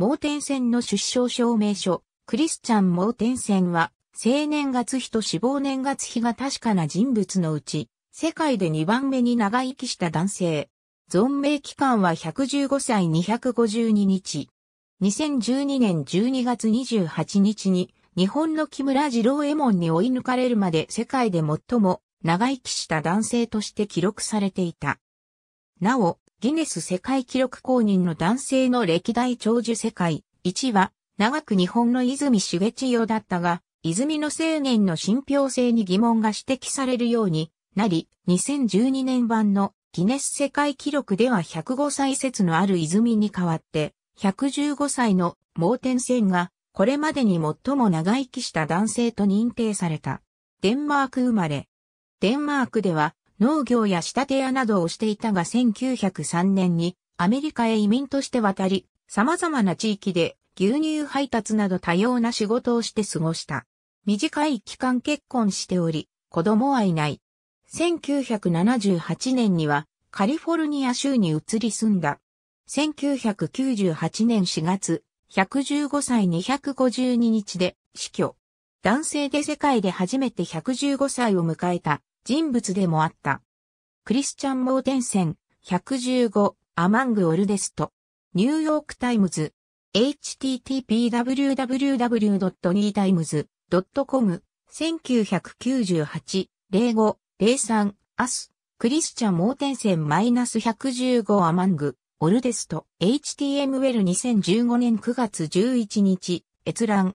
盲点線の出生証明書、クリスチャン・盲点線は、生年月日と死亡年月日が確かな人物のうち、世界で2番目に長生きした男性。存命期間は115歳252日。2012年12月28日に、日本の木村二郎右衛門に追い抜かれるまで世界で最も長生きした男性として記録されていた。なお、ギネス世界記録公認の男性の歴代長寿世界1は、長く日本の泉茂千代だったが、泉の青年の信憑性に疑問が指摘されるようになり、2012年版のギネス世界記録では105歳説のある泉に代わって、115歳の盲点線が、これまでに最も長生きした男性と認定された。デンマーク生まれ。デンマークでは、農業や仕立て屋などをしていたが1903年にアメリカへ移民として渡り、様々な地域で牛乳配達など多様な仕事をして過ごした。短い期間結婚しており、子供はいない。1978年にはカリフォルニア州に移り住んだ。1998年4月、115歳252日で死去。男性で世界で初めて115歳を迎えた人物でもあった。クリスチャン・モーテンセン、115、アマング・オルデスト。ニューヨーク・タイムズ。http://www.newtimes.com。1998-05-03、アス。クリスチャン・モーテンセン -115 アマング、オルデスト、HTML2015 年9月11日、閲覧。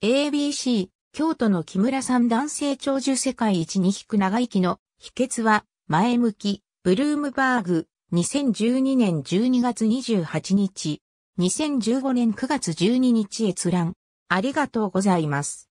ABC、京都の木村さん男性長寿世界一に引く長生きの秘訣は、前向き、ブルームバーグ、2012年12月28日、2015年9月12日閲覧。ありがとうございます。